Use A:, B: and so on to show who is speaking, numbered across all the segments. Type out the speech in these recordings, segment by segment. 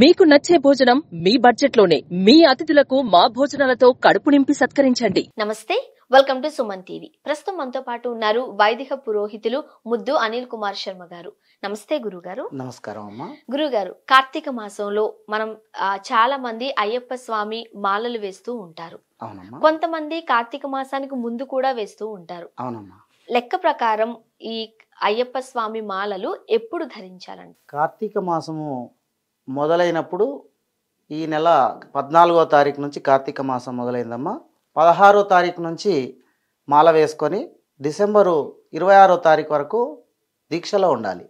A: మీకు నచ్చే భోజనం మీ బడ్జెట్ లోనే మీ అతిథులకు మా భోజనాలతో కడుపు నింపి సత్కరించండి నమస్తే వెల్కమ్ టు సుమన్ టీవీ ప్రస్తుతం మనతో పాటు ఉన్నారు వైదిక పురోహితులు ముద్దు అనిల్ కుమార్ శర్మ గారు నమస్తే గురుగారు
B: నమస్కారం అమ్మా
A: గారు కార్తీక మాసంలో మనం చాలా మంది అయ్యప్ప స్వామి మాలలు వేస్తూ ఉంటారు కొంతమంది కార్తీక మాసానికి ముందు కూడా వేస్తూ ఉంటారు లెక్క ప్రకారం ఈ అయ్యప్ప స్వామి మాలలు ఎప్పుడు ధరించాలండి
B: కార్తీక మాసము మొదలైనప్పుడు ఈ నెల పద్నాలుగో తారీఖు నుంచి కార్తీక మాసం మొదలైందమ్మా పదహారో తారీఖు నుంచి మాల వేసుకొని డిసెంబరు ఇరవై ఆరో తారీఖు వరకు దీక్షలో ఉండాలి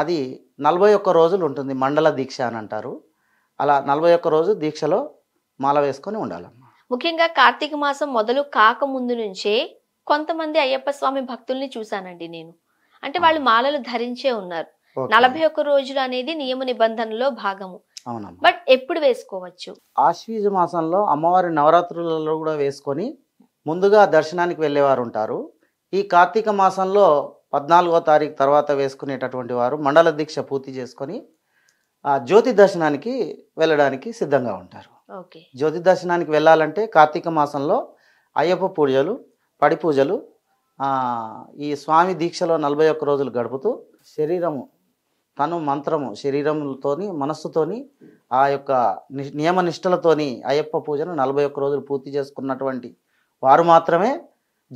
B: అది నలభై ఒక్క రోజులు ఉంటుంది మండల దీక్ష అని అంటారు అలా నలభై ఒక్క రోజు దీక్షలో మాల వేసుకొని ఉండాలమ్మా
A: ముఖ్యంగా కార్తీక మాసం మొదలు కాకముందు నుంచే కొంతమంది అయ్యప్ప స్వామి భక్తుల్ని చూశానండి నేను అంటే వాళ్ళు మాలలు ధరించే ఉన్నారు నలభై ఒక్క రోజులు అనేది నియమ నిబంధనలో భాగము బట్ ఎప్పుడు వేసుకోవచ్చు
B: ఆశ్వీజ మాసంలో అమ్మవారి నవరాత్రులలో కూడా వేసుకొని ముందుగా దర్శనానికి వెళ్ళేవారు ఉంటారు ఈ కార్తీక మాసంలో పద్నాలుగో తారీఖు తర్వాత వేసుకునేటటువంటి వారు మండల దీక్ష పూర్తి చేసుకొని ఆ జ్యోతి దర్శనానికి వెళ్ళడానికి సిద్ధంగా ఉంటారు జ్యోతి దర్శనానికి వెళ్ళాలంటే కార్తీక మాసంలో అయ్యప్ప పూజలు పడి పూజలు ఈ స్వామి దీక్షలో నలభై ఒక్క రోజులు గడుపుతూ శరీరము తను మంత్రము శరీరములతోని మనస్సుతోని ఆ యొక్క నియమ నిష్టలతోని అయ్యప్ప పూజను నలభై ఒక్క రోజులు పూర్తి చేసుకున్నటువంటి వారు మాత్రమే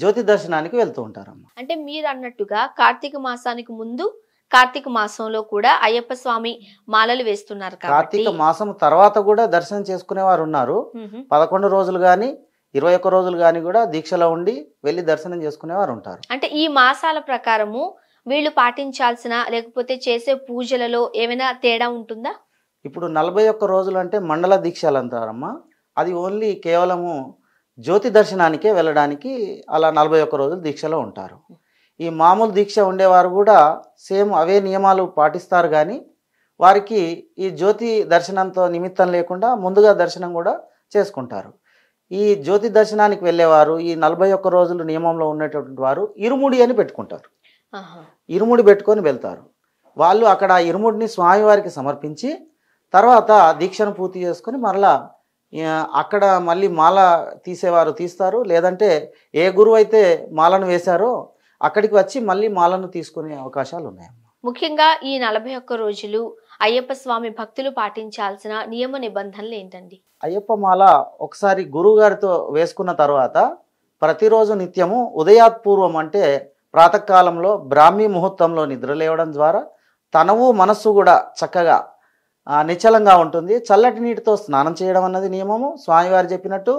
B: జ్యోతి దర్శనానికి వెళ్తూ ఉంటారమ్మ
A: అంటే మీరు అన్నట్టుగా కార్తీక మాసానికి ముందు కార్తీక మాసంలో కూడా అయ్యప్ప స్వామి మాలలు వేస్తున్నారు కార్తీక
B: మాసం తర్వాత కూడా దర్శనం చేసుకునే వారు ఉన్నారు పదకొండు రోజులు కానీ ఇరవై ఒక్క రోజులు కానీ కూడా దీక్షలో ఉండి వెళ్ళి దర్శనం చేసుకునే వారు ఉంటారు
A: అంటే ఈ మాసాల ప్రకారము వీళ్ళు పాటించాల్సిన లేకపోతే చేసే పూజలలో ఏమైనా తేడా ఉంటుందా
B: ఇప్పుడు నలభై ఒక్క రోజులు అంటే మండల దీక్షలు అంటారమ్మా అది ఓన్లీ కేవలము జ్యోతి దర్శనానికే వెళ్ళడానికి అలా నలభై ఒక్క రోజులు దీక్షలో ఉంటారు ఈ మామూలు దీక్ష ఉండేవారు కూడా సేమ్ అవే నియమాలు పాటిస్తారు కానీ వారికి ఈ జ్యోతి దర్శనంతో నిమిత్తం లేకుండా ముందుగా దర్శనం కూడా చేసుకుంటారు ఈ జ్యోతి దర్శనానికి వెళ్ళేవారు ఈ నలభై ఒక్క రోజులు నియమంలో ఉండేటటువంటి వారు ఇరుముడి అని పెట్టుకుంటారు ఇరుముడి పెట్టుకొని వెళ్తారు వాళ్ళు అక్కడ ఇరుముడిని స్వామివారికి సమర్పించి తర్వాత దీక్షను పూర్తి చేసుకొని మరలా అక్కడ మళ్ళీ మాల తీసేవారు తీస్తారు లేదంటే ఏ గురువు అయితే మాలను వేశారో అక్కడికి వచ్చి మళ్ళీ మాలను తీసుకునే అవకాశాలు ఉన్నాయి
A: ముఖ్యంగా ఈ నలభై ఒక్క రోజులు అయ్యప్ప స్వామి భక్తులు పాటించాల్సిన నియమ నిబంధనలు ఏంటండి
B: అయ్యప్ప మాల ఒకసారి గురువు గారితో వేసుకున్న తర్వాత ప్రతిరోజు నిత్యము ఉదయాత్పూర్వం అంటే ప్రాతకాలంలో బ్రాహ్మీ ముహూర్తంలో నిద్రలేవడం ద్వారా తనవు మనస్సు కూడా చక్కగా నిశ్చలంగా ఉంటుంది చల్లటి నీటితో స్నానం చేయడం అన్నది నియమము స్వామివారు చెప్పినట్టు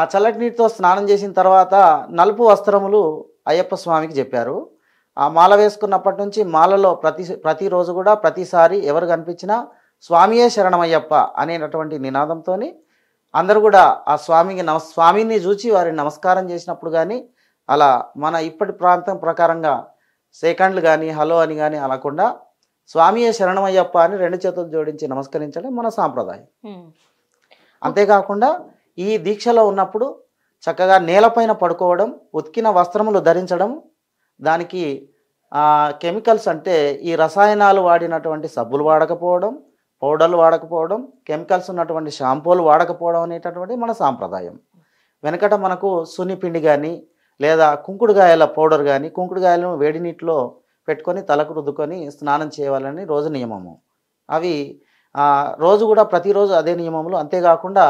B: ఆ చల్లటి నీటితో స్నానం చేసిన తర్వాత నలుపు వస్త్రములు అయ్యప్ప స్వామికి చెప్పారు ఆ మాల వేసుకున్నప్పటి నుంచి మాలలో ప్రతి ప్రతిరోజు కూడా ప్రతిసారి ఎవరు కనిపించినా స్వామియే శరణమయ్యప్ప అనేటటువంటి నినాదంతో అందరూ కూడా ఆ స్వామికి నమ స్వామిని చూచి వారిని నమస్కారం చేసినప్పుడు కానీ అలా మన ఇప్పటి ప్రాంతం ప్రకారంగా సెకండ్లు కానీ హలో అని కానీ అనకుండా స్వామియే శరణమయ్యప్ప అని రెండు చేతులు జోడించి నమస్కరించడం మన సాంప్రదాయం అంతేకాకుండా ఈ దీక్షలో ఉన్నప్పుడు చక్కగా నేలపైన పడుకోవడం ఉతికిన వస్త్రములు ధరించడం దానికి కెమికల్స్ అంటే ఈ రసాయనాలు వాడినటువంటి సబ్బులు వాడకపోవడం పౌడర్లు వాడకపోవడం కెమికల్స్ ఉన్నటువంటి షాంపూలు వాడకపోవడం అనేటటువంటి మన సాంప్రదాయం వెనకట మనకు సున్నిపిండి కానీ లేదా కుంకుడుగాయల పౌడర్ కానీ కుంకుడుగాయలను వేడి నీటిలో పెట్టుకొని తలకు రుద్దుకొని స్నానం చేయాలని రోజు నియమము అవి రోజు కూడా ప్రతిరోజు అదే నియమములు అంతేకాకుండా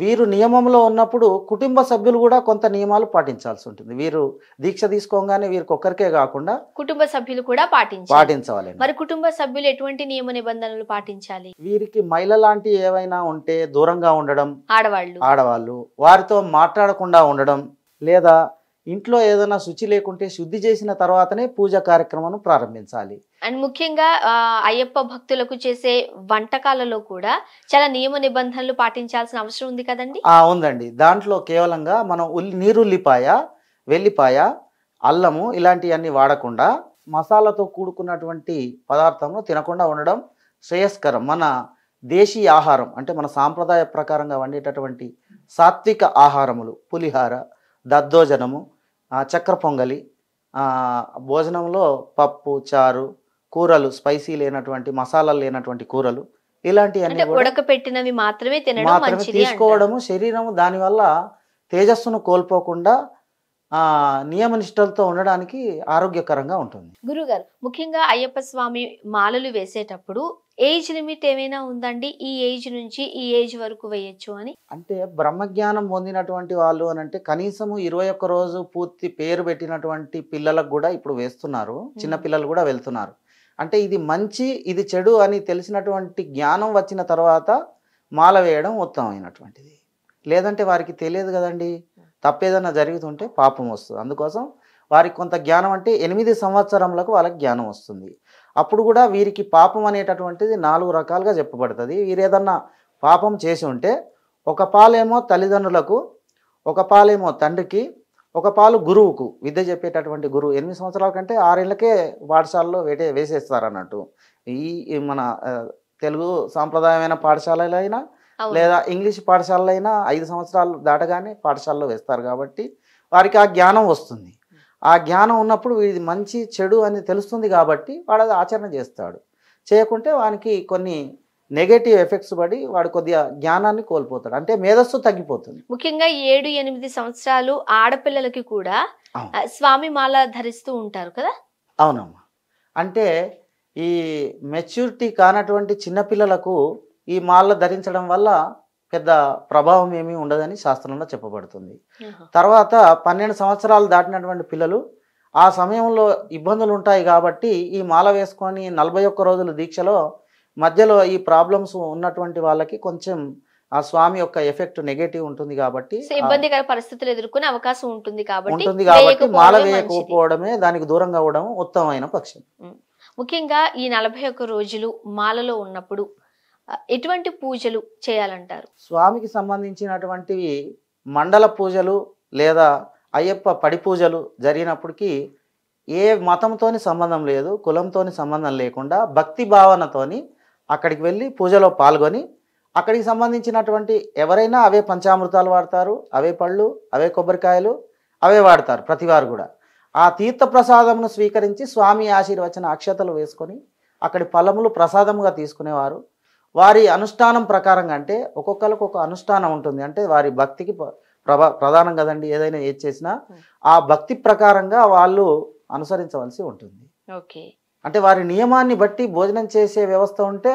B: వీరు నియమంలో ఉన్నప్పుడు కుటుంబ సభ్యులు కూడా కొంత నియమాలు పాటించాల్సి ఉంటుంది వీరు దీక్ష తీసుకోగానే వీరికి ఒక్కరికే కాకుండా
A: కుటుంబ సభ్యులు కూడా పాటించ
B: పాటించాలి మరి
A: కుటుంబ సభ్యులు ఎటువంటి నియమ నిబంధనలు పాటించాలి
B: వీరికి మహిళ లాంటి ఏవైనా ఉంటే దూరంగా ఉండడం ఆడవాళ్ళు ఆడవాళ్ళు వారితో మాట్లాడకుండా ఉండడం లేదా ఇంట్లో ఏదైనా శుచి లేకుంటే శుద్ధి చేసిన తర్వాతనే పూజ కార్యక్రమం ప్రారంభించాలి
A: అండ్ ముఖ్యంగా అయ్యప్ప భక్తులకు చేసే వంటకాలలో కూడా చాలా నియమ నిబంధనలు పాటించాల్సిన అవసరం ఉంది కదండి
B: ఉందండి దాంట్లో కేవలంగా మనం ఉల్లి నీరుల్లిపాయ వెల్లిపాయ అల్లము ఇలాంటివన్నీ వాడకుండా మసాలాతో కూడుకున్నటువంటి పదార్థము తినకుండా ఉండడం శ్రేయస్కరం మన దేశీయ ఆహారం అంటే మన సాంప్రదాయ ప్రకారంగా వండేటటువంటి సాత్విక ఆహారములు పులిహార దద్దోజనము చక్కెర పొంగలి భోజనంలో పప్పు చారు కూరలు స్పైసీ లేనటువంటి మసాలాలు లేనటువంటి కూరలు ఇలాంటివన్నీ
A: ఉడకపెట్టినవి మాత్రమే మాత్రమే తీసుకోవడము
B: శరీరము దానివల్ల తేజస్సును కోల్పోకుండా నియమ నిష్టలతో ఉండడానికి ఆరోగ్యకరంగా ఉంటుంది
A: గురుగారు ముఖ్యంగా అయ్యప్ప స్వామి మాలలు వేసేటప్పుడు ఏజ్ లిమిట్ ఏమైనా ఉందండి ఈ ఏజ్ నుంచి ఈ ఏజ్ వరకు వేయచ్చు అని
B: అంటే బ్రహ్మజ్ఞానం పొందినటువంటి వాళ్ళు అని అంటే కనీసము ఇరవై ఒక్క రోజు పూర్తి పేరు పెట్టినటువంటి పిల్లలకు కూడా ఇప్పుడు వేస్తున్నారు చిన్న పిల్లలు కూడా వెళ్తున్నారు అంటే ఇది మంచి ఇది చెడు అని తెలిసినటువంటి జ్ఞానం వచ్చిన తర్వాత మాల వేయడం ఉత్తమమైనటువంటిది లేదంటే వారికి తెలియదు కదండి తప్పేదన్నా జరుగుతుంటే పాపం వస్తుంది అందుకోసం వారికి కొంత జ్ఞానం అంటే ఎనిమిది సంవత్సరములకు వాళ్ళకి జ్ఞానం వస్తుంది అప్పుడు కూడా వీరికి పాపం అనేటటువంటిది నాలుగు రకాలుగా చెప్పబడుతుంది వీరు ఏదన్నా పాపం చేసి ఉంటే ఒక పాలేమో తల్లిదండ్రులకు ఒక పాలేమో తండ్రికి ఒక పాలు గురువుకు విద్య చెప్పేటటువంటి గురువు ఎనిమిది సంవత్సరాల కంటే ఆరేళ్ళకే పాఠశాలలో వేటే వేసేస్తారు అన్నట్టు ఈ మన తెలుగు సాంప్రదాయమైన పాఠశాలలైనా లేదా ఇంగ్లీష్ పాఠశాలలో అయినా ఐదు సంవత్సరాలు దాటగానే పాఠశాలలో వేస్తారు కాబట్టి వారికి ఆ జ్ఞానం వస్తుంది ఆ జ్ఞానం ఉన్నప్పుడు ఇది మంచి చెడు అని తెలుస్తుంది కాబట్టి వాడు అది ఆచరణ చేస్తాడు చేయకుంటే వానికి కొన్ని నెగటివ్ ఎఫెక్ట్స్ పడి వాడు కొద్దిగా జ్ఞానాన్ని కోల్పోతాడు అంటే మేధస్సు తగ్గిపోతుంది
A: ముఖ్యంగా ఏడు ఎనిమిది సంవత్సరాలు ఆడపిల్లలకి కూడా స్వామి మాల ధరిస్తూ ఉంటారు కదా
B: అవునమ్మా అంటే ఈ మెచ్యూరిటీ కానటువంటి చిన్నపిల్లలకు ఈ మాల ధరించడం వల్ల పెద్ద ప్రభావం ఏమీ ఉండదని శాస్త్రంలో చెప్పబడుతుంది తర్వాత పన్నెండు సంవత్సరాలు దాటినటువంటి పిల్లలు ఆ సమయంలో ఇబ్బందులు ఉంటాయి కాబట్టి ఈ మాల వేసుకొని నలభై ఒక్క రోజుల దీక్షలో మధ్యలో ఈ ప్రాబ్లమ్స్ ఉన్నటువంటి వాళ్ళకి కొంచెం ఆ స్వామి యొక్క ఎఫెక్ట్ నెగటివ్ ఉంటుంది కాబట్టి ఇబ్బందికర
A: పరిస్థితులు ఎదుర్కొనే అవకాశం ఉంటుంది కాబట్టి ఉంటుంది కాబట్టి మాల వేయకపోవడమే
B: దానికి దూరంగా అవ్వడం ఉత్తమమైన పక్షం
A: ముఖ్యంగా ఈ నలభై రోజులు మాలలో ఉన్నప్పుడు ఎటువంటి పూజలు చేయాలంటారు
B: స్వామికి సంబంధించినటువంటివి మండల పూజలు లేదా అయ్యప్ప పడి పూజలు జరిగినప్పటికీ ఏ మతంతోని సంబంధం లేదు కులంతోని సంబంధం లేకుండా భక్తి భావనతోని అక్కడికి వెళ్ళి పూజలో పాల్గొని అక్కడికి సంబంధించినటువంటి ఎవరైనా అవే పంచామృతాలు వాడతారు అవే పళ్ళు అవే కొబ్బరికాయలు అవే వాడతారు ప్రతివారు కూడా ఆ తీర్థ ప్రసాదమును స్వీకరించి స్వామి ఆశీర్వచన అక్షతలు వేసుకొని అక్కడి ఫలములు ప్రసాదముగా తీసుకునేవారు వారి అనుష్ఠానం ప్రకారంగా అంటే ఒక్కొక్కరికి ఒక అనుష్ఠానం ఉంటుంది అంటే వారి భక్తికి ప్రభా ప్రధానం కదండి ఏదైనా ఏది చేసినా hmm. ఆ భక్తి ప్రకారంగా వాళ్ళు అనుసరించవలసి ఉంటుంది ఓకే అంటే వారి నియమాన్ని బట్టి భోజనం చేసే వ్యవస్థ ఉంటే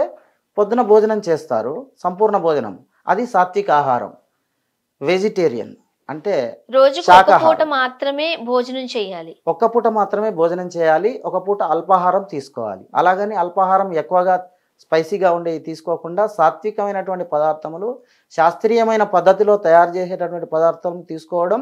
B: పొద్దున భోజనం చేస్తారు సంపూర్ణ భోజనం అది సాత్విక ఆహారం వెజిటేరియన్ అంటే రోజు పూట
A: మాత్రమే భోజనం చేయాలి
B: ఒక్క పూట మాత్రమే భోజనం చేయాలి ఒక పూట అల్పాహారం తీసుకోవాలి అలాగని అల్పాహారం ఎక్కువగా స్పైసీగా ఉండేవి తీసుకోకుండా సాత్వికమైనటువంటి పదార్థములు శాస్త్రీయమైన పద్ధతిలో తయారు చేసేటటువంటి పదార్థం తీసుకోవడం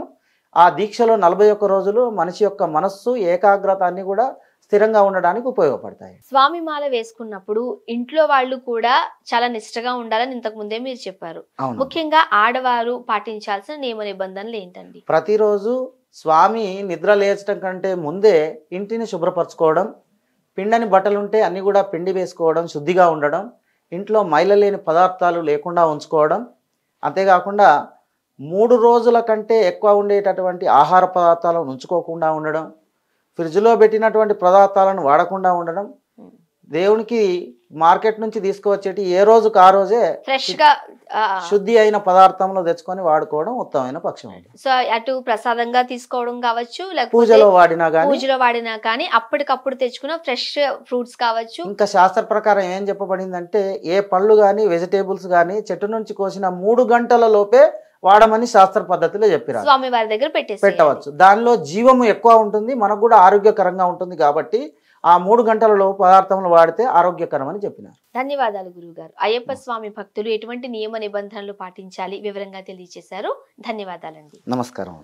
B: ఆ దీక్షలో నలభై ఒక్క రోజులు మనిషి యొక్క మనస్సు ఏకాగ్రత అన్ని కూడా స్థిరంగా ఉండడానికి ఉపయోగపడతాయి
A: స్వామి మాల వేసుకున్నప్పుడు ఇంట్లో వాళ్ళు కూడా చాలా నిష్టగా ఉండాలని ఇంతకు ముందే మీరు చెప్పారు ముఖ్యంగా ఆడవారు పాటించాల్సిన నియమ నిబంధనలు ఏంటండి
B: ప్రతిరోజు స్వామి నిద్ర లేచడం కంటే ముందే ఇంటిని శుభ్రపరచుకోవడం పిండని బట్టలు ఉంటే అన్నీ కూడా పిండి వేసుకోవడం శుద్ధిగా ఉండడం ఇంట్లో మైలలేని పదార్థాలు లేకుండా ఉంచుకోవడం అంతేకాకుండా మూడు రోజుల కంటే ఎక్కువ ఉండేటటువంటి ఆహార పదార్థాలను ఉంచుకోకుండా ఉండడం ఫ్రిడ్జ్లో పెట్టినటువంటి పదార్థాలను వాడకుండా ఉండడం దేవునికి మార్కెట్ నుంచి తీసుకువచ్చేటి ఏ రోజుకు ఆ రోజే ఫ్రెష్ గా శుద్ధి అయిన పదార్థంలో తెచ్చుకొని వాడుకోవడం ఉత్తమమైన పక్షం
A: సో అటు ప్రసాదంగా తీసుకోవడం కావచ్చు పూజలో
B: వాడినా కానీ పూజలో
A: వాడినా కానీ అప్పటికప్పుడు తెచ్చుకున్న ఫ్రెష్ ఫ్రూట్స్ కావచ్చు ఇంకా
B: శాస్త్ర ప్రకారం ఏం చెప్పబడిందంటే ఏ పళ్ళు కానీ వెజిటేబుల్స్ కానీ చెట్టు నుంచి కోసిన మూడు గంటల లోపే వాడమని శాస్త్ర పద్ధతిలో చెప్పారు
A: స్వామి వారి దగ్గర
B: పెట్టవచ్చు దానిలో జీవము ఎక్కువ ఉంటుంది మనకు కూడా ఆరోగ్యకరంగా ఉంటుంది కాబట్టి ఆ మూడు గంటలలో పదార్థములు వాడితే ఆరోగ్యకరమని అని చెప్పినారు
A: ధన్యవాదాలు గురుగారు అయ్యప్ప స్వామి భక్తులు ఎటువంటి నియమ నిబంధనలు పాటించాలి వివరంగా తెలియజేశారు ధన్యవాదాలండి
B: నమస్కారం